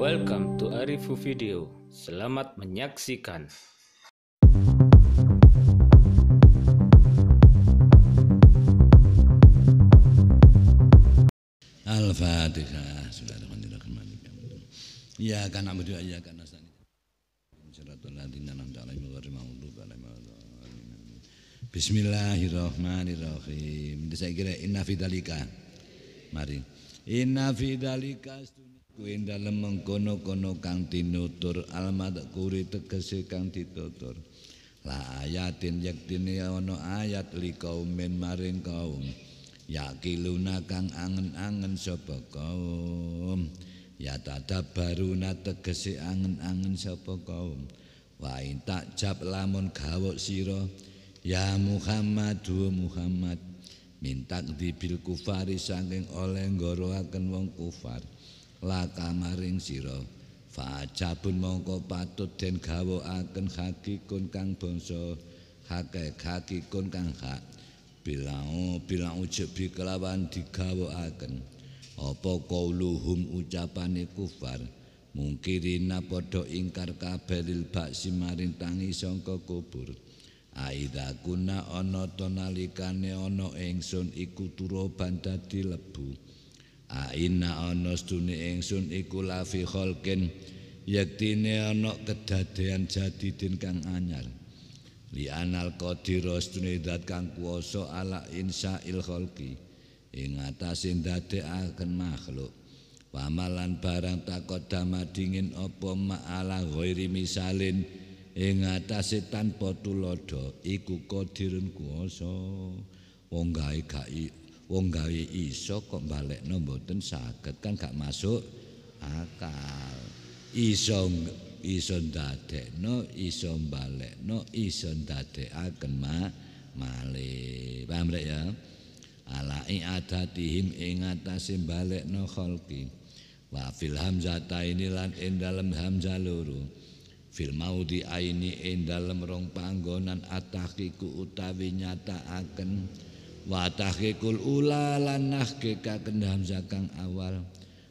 Welcome to Arifu Video. Selamat menyaksikan. Al-Fatihah. Bismillahirrahmanirrahim. Ya kan abudu ya kan nasta'in. Siratal ladzina an'amta 'alaihim Bismillahirrahmanirrahim. saya kira inna fidalika. Mari. Inna fidalika. kuwi dalem mengkono-kono kang tinutur almat kuri tegese kang ditutur la ayatin yaktine ana ayat li kaumin maring kaum yakiluna kang angen-angen sapa kaum ya tadabaruna tegese angen-angen sapa kaum wa tak jab lamun gawok sira ya muhammad wa muhammad mintak dibil kufari saking oleh ngoroaken wong Kufar. laka maring sira fajabun mongko patut den gawokaken hakikun kang bangsa hakikun kang hak bilau bilang ujub bi kelawan digawokaken apa qauluhum ucapane kufar mungkirina padha ingkar kabeh baksi maring tangi sangka kubur aida kuna ana tonalikane ana ingsun iku turu bandha dilebu aina ana sedune ingsun iku la fi khalqin yektine ana kedadean jadi din kang anyar Lianal anal qadir zat kang kuwasa ala insa il khalqi ing atase ndadekaken makhluk pamalan barang takot dama dingin apa ma'ala ghairi misalin ing atase tanpa tulodo iku qadirun kuwasa wong gawe gak wong gawe iso kok balekno mboten sakit kan gak masuk akal iso iso no iso balekno iso akan ma male paham rek ya ala iadatihim ing atase balekno khalqi wa fil hamzata ini lan ing dalem hamzah loro fil maudi aini ing dalem rong panggonan atakiku utawi nyata akan Watahke kul ula lanah geka kendam zakang awal.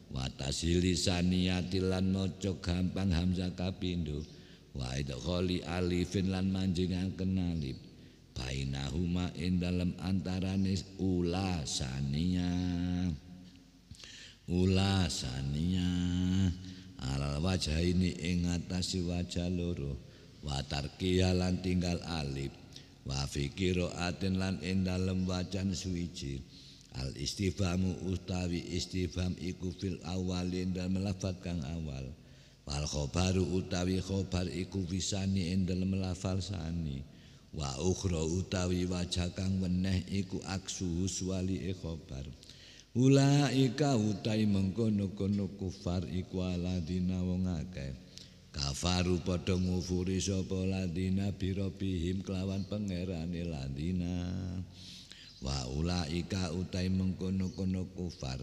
Watasi lisaniyati lan mocok gampang hamzah kapindo. Waidu kholi alifin lan manjingan kenalip. Bainahuma in dalam antaranis ula saniya. Ula saniya. Alal wajah ini ingatasi wajah loro. Watar kialan tinggal alip. wa fikiro atin lan ing dalem wacan suwiji al istifhamu utawi istifham iku fil awalin dan kang awal wal khobaru utawi khobar iku wisani ing dalem lafal wa ukhra utawi wajah kang weneh iku aksu wali e khobar ulaika utai mengkono-kono kufar iku ala dina wong akeh Kafaru padha ngufuri sapa ladina birobihim kelawan pangerane ladina. waulaika ulaika utai mengkono-kono kufar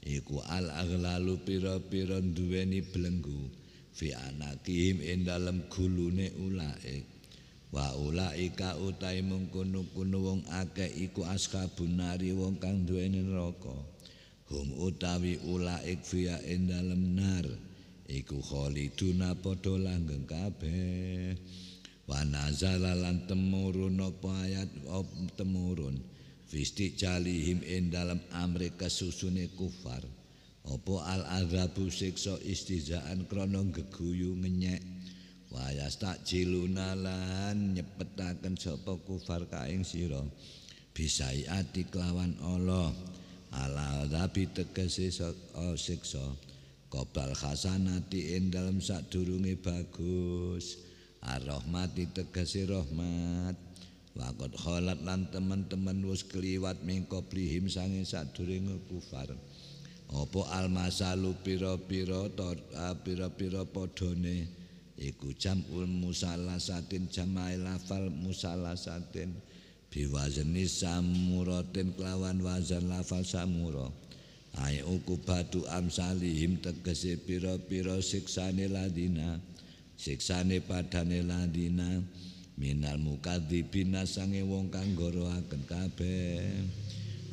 iku al aghlalu pira-pira duweni belenggu fi anakihim ing dalem gulune ulake. waulaika ulaika utai mengkono-kono wong akeh iku askabunari nari wong kang duweni neraka. Hum utawi ulaik fi ing dalem neraka. iku khaliduna padha langgeng kabeh wanazala lan temurun apa ayat op, temurun fisti jalihim in dalam amrika susune kufar apa al azabu siksa istizaan krana geguyu ngenyek wayas tak jiluna lan nyepetaken sapa kufar kaing sira bisa ati kelawan Allah al azabi tegese oh, siksa so, Kobal khasanati ing dalam sadurunge bagus. Ar-rahmati tegese rahmat. Wakot kholat lan teman-teman wis kliwat ming qablihim sange sadurunge kufar. Apa almasalu pira-pira to pira-pira padhone iku jamul jam musalasatin jamae lafal musalasatin biwazni samuratin kelawan wazan lafal samuratin Ayo uku amsalihim tegese pira-pira siksane ladina siksane padane ladina minal mukadzibin sange wong kang ngoroaken kabeh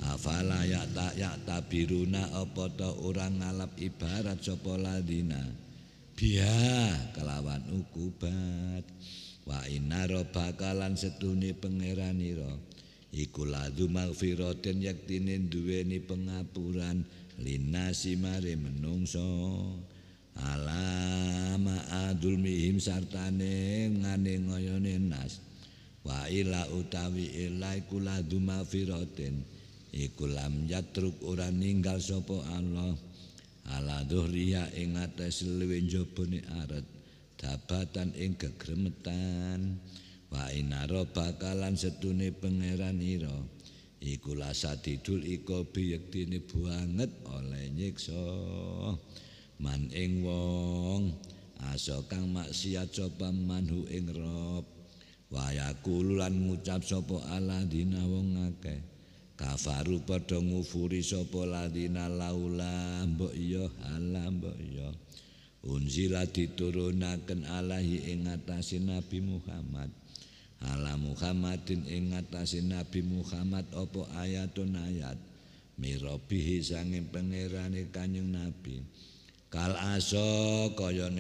afala ya ta tabiruna apa ta urang ngalap ibarat sapa ladina biha kelawan ukubat wa inna rabbakalan setune pangeranira iku la dumaghfiratin yaktine duweni pengapuran linasi mare menungso alama adul mihim sartane ngane ngoyone nas wa ila utawi ila iku la dumaghfiratin iku lam yatruk ora ninggal sapa Allah ala dhuriya ing atas luwe jabone aret dabatan ing gegremetan wa inaro bakalan sedune pangeran ira iku lasadidul iko biyektine banget oleh nyiksa man ing wong asa kang maksiat coba manhu ing rob wayakul lan ngucap sapa ala dina wong akeh kafaru padha ngufuri sapa ladina laula mbok iya ala mbok iya unzila diturunaken alahi ing atasin nabi Muhammad ala Muhammadin ingat ngatasin Nabi Muhammad opo ayatun ayat mirobihi sangin pengerani kanyang Nabi kal aso kaya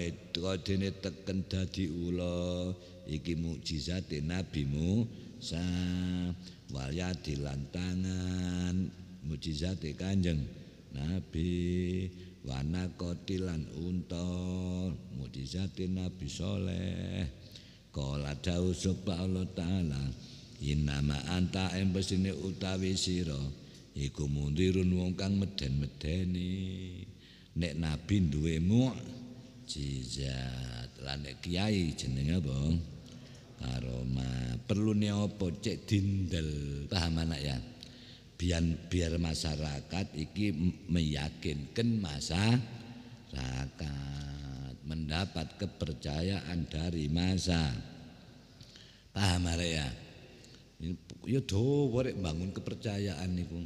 dene teken dadi ula iki mukjizat nabimu sa walya dilantangan mukjizat kanjeng nabi Wanakotilan kotilan unta mukjizat nabi soleh Kala dawu sapa Allah Ta'ala Innama anta embesine utawi sira iku mundirun wong kang meden-medeni nek nabi duwe mukjizat lan nek kiai jenenge apa karomah perlu ne apa cek dindel paham anak ya biar biar masyarakat iki meyakinkan masyarakat mendapat kepercayaan dari masa paham ya ya do warek bangun kepercayaan niku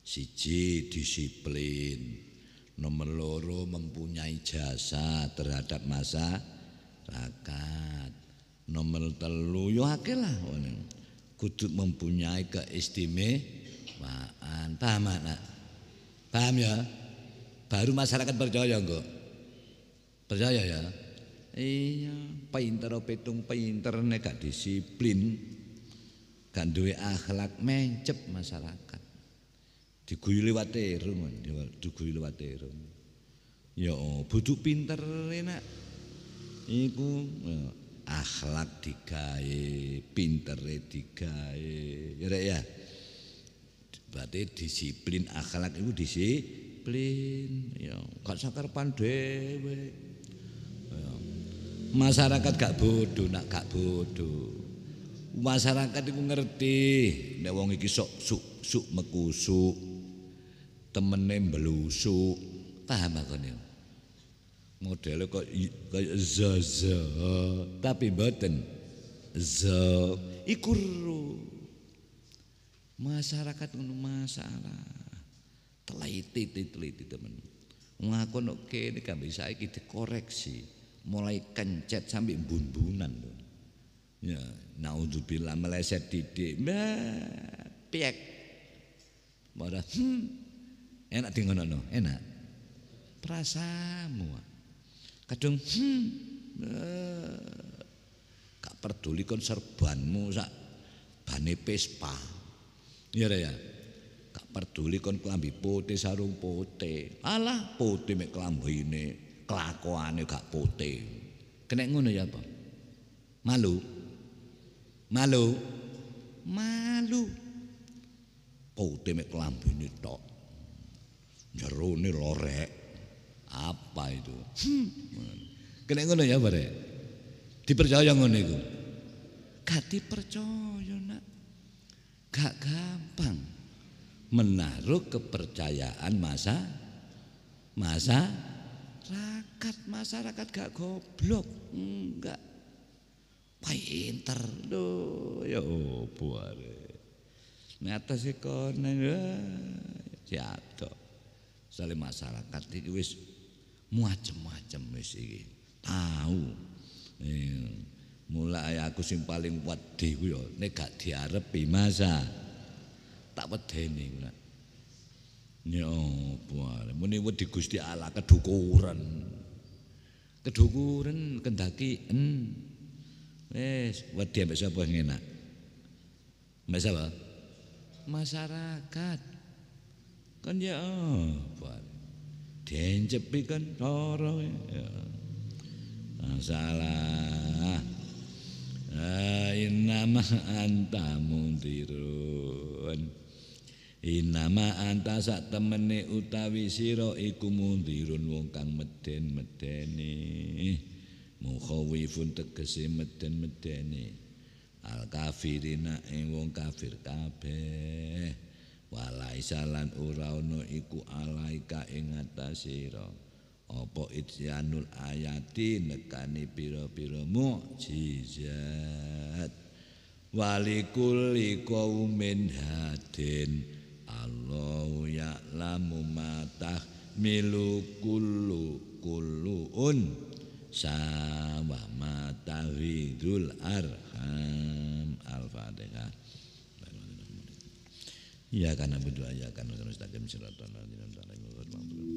siji disiplin nomor loro mempunyai jasa terhadap masa rakat. nomor telu yo ya, akeh lah kudu mempunyai keistimewaan paham anak paham ya baru masyarakat percaya enggak Percaya ya? Iya, pinter petung pinter nek gak disiplin. Gak duwe akhlak mencep masyarakat. Diguyu lewat terung, diguyu lewat terung. Ya, bodoh pinter enak. Iku akhlak digawe, pintere digawe. Ya ya. Berarti disiplin akhlak itu disiplin. Ya, gak sakar pandewe. Masyarakat gak bodoh, nak gak bodoh. Masyarakat itu ngerti, nek wong iki sok suk suk mekusuk. Temene mblusuk. Paham aku Modele kok kaya zaza, tapi mboten za ikuru. Masyarakat ngono masalah. Teliti, teliti, teliti, teman. Ngaku nuk saiki dikoreksi. mulai kencet sampai bumbunan tuh. Ya, naudzubillah meleset didik. piek. Pada hmm, enak di ngono enak. Prasamu. Kadung hmm, eh, gak peduli kon serbanmu sak bane pespa. Iya ya. Gak peduli kon kelambi putih sarung putih. Alah putih mek ini kelakuan gak putih. kena ngono ya apa? Malu. Malu. Malu. Putih mek ini tok. ini lorek. Apa itu? Hmm. kena ngono ya, Pak. Dipercaya ngono itu? Gak dipercaya, Nak. Gak gampang menaruh kepercayaan masa masa Rakyat masyarakat gak goblok enggak pinter do, ya opo are ngatasi ya jatuh soalnya masyarakat itu wis macem-macem wis tahu iya. mulai aku sing paling wedi ku yo ya, nek gak diarepi masa ah. tak wedeni ku Ya apa? Muni wedi Gusti Allah kedukuran. Kedukuran kendaki en. Wis wedi ambek sapa sing enak? Mbak sapa? Masyarakat. Kan ya apa? Dencepi kan loro ya. Masalah. Ah, inna ma anta mundirun. Inama anta sak temene utawi sira iku mundhirun wong kang meden-medeni. Mukhawifun tegese meden-medeni. Al kafirina ing wong kafir kabeh. Walaisa lan ora ana iku alaika ing atasira. Apa ityanul ayati nekani pira-pira mukjizat. Walikul ikau min hadin. Allahu ya'lamu ma tahmilu kullu kulluun sawa ma tahidul arham Al-Fatihah Ya karena berdoa ya karena terus tajam siratan